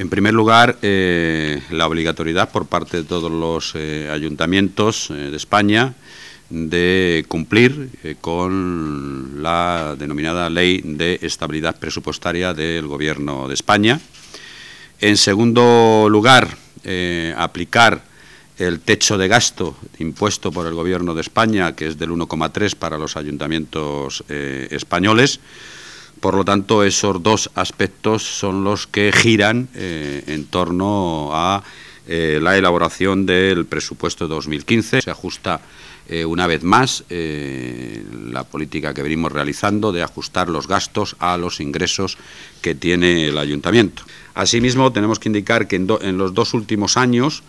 En primer lugar, eh, la obligatoriedad por parte de todos los eh, ayuntamientos eh, de España de cumplir con la denominada Ley de Estabilidad Presupuestaria del Gobierno de España. En segundo lugar, aplicar el techo de gasto impuesto por el Gobierno de España, que es del 1,3 para los ayuntamientos españoles. Por lo tanto, esos dos aspectos son los que giran eh, en torno a eh, la elaboración del presupuesto 2015. Se ajusta eh, una vez más la política que venimos realizando de ajustar los gastos a los ingresos que tiene el ayuntamiento. Asimismo, tenemos que indicar que en, los dos últimos años,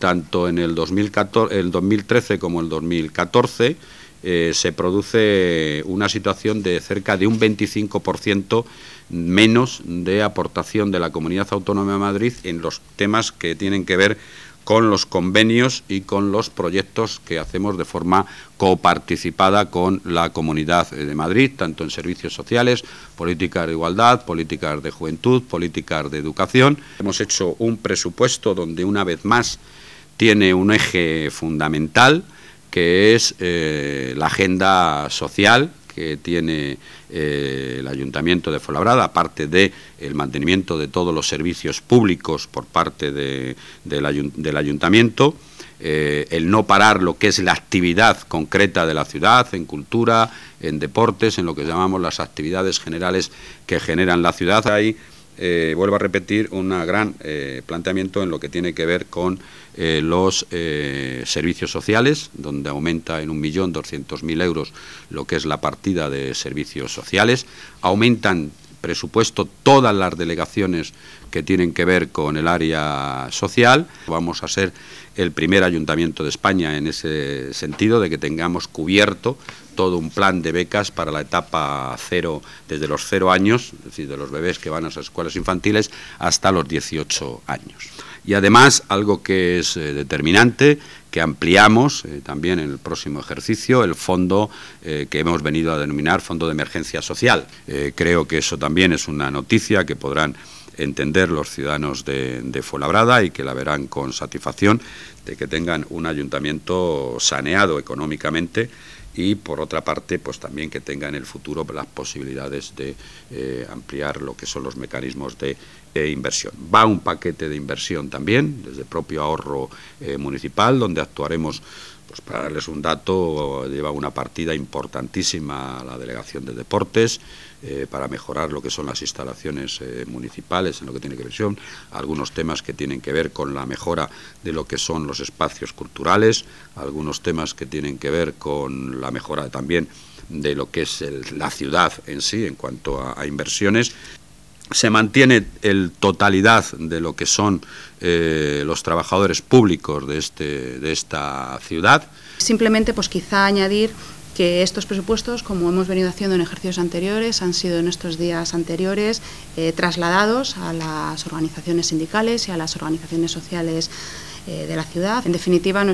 tanto en el, el 2013 como el 2014, eh, se produce una situación de cerca de un 25% menos de aportación de la Comunidad Autónoma de Madrid en los temas que tienen que ver con los convenios y con los proyectos que hacemos de forma coparticipada con la Comunidad eh, de Madrid, tanto en servicios sociales, políticas de igualdad, políticas de juventud, políticas de educación. Hemos hecho un presupuesto donde una vez más tiene un eje fundamental, que es eh, la agenda social que tiene eh, el Ayuntamiento de folabrada aparte del el mantenimiento de todos los servicios públicos por parte del Ayuntamiento, eh, el no parar lo que es la actividad concreta de la ciudad, en cultura, en deportes, en lo que llamamos las actividades generales que generan la ciudad. ahí... Eh, vuelvo a repetir, un gran eh, planteamiento en lo que tiene que ver con eh, los servicios sociales, donde aumenta en 1.200.000 euros lo que es la partida de servicios sociales, aumentan presupuesto todas las delegaciones que tienen que ver con el área social. Vamos a ser el primer ayuntamiento de España en ese sentido, de que tengamos cubierto todo un plan de becas para la etapa cero, desde los cero años, es decir, de los bebés que van a las escuelas infantiles, hasta los 18 años. Y además, algo que es eh, determinante, que ampliamos eh, también en el próximo ejercicio el fondo eh, que hemos venido a denominar Fondo de Emergencia Social. creo que eso también es una noticia que podrán entender los ciudadanos de, de Fuenlabrada y que la verán con satisfacción de que tengan un ayuntamiento saneado económicamente y por otra parte pues también que tenga en el futuro las posibilidades de ampliar lo que son los mecanismos de inversión. Va un paquete de inversión también, desde propio ahorro eh, municipal, donde actuaremos, pues para darles un dato, lleva una partida importantísima a la Delegación de Deportes eh, para mejorar lo que son las instalaciones eh, municipales en lo que tiene que ver con algunos temas que tienen que ver con la mejora de lo que son los espacios culturales, algunos temas que tienen que ver con la mejora también de lo que es la ciudad en sí en cuanto a inversiones se mantiene el totalidad de lo que son eh, los trabajadores públicos de, este, de esta ciudad. Simplemente, pues quizá añadir que estos presupuestos, como hemos venido haciendo en ejercicios anteriores, han sido en estos días anteriores eh, trasladados a las organizaciones sindicales y a las organizaciones sociales eh, de la ciudad. En definitiva, mm,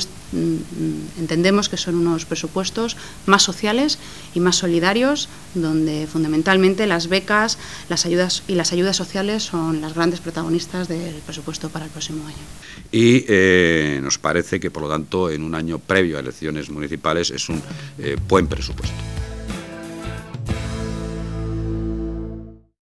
entendemos que son unos presupuestos más sociales y más solidarios, donde fundamentalmente las becas las ayudas y las ayudas sociales son las grandes protagonistas del presupuesto para el próximo año. Y eh, nos parece que, por lo tanto, en un año previo a elecciones municipales es un eh, buen presupuesto.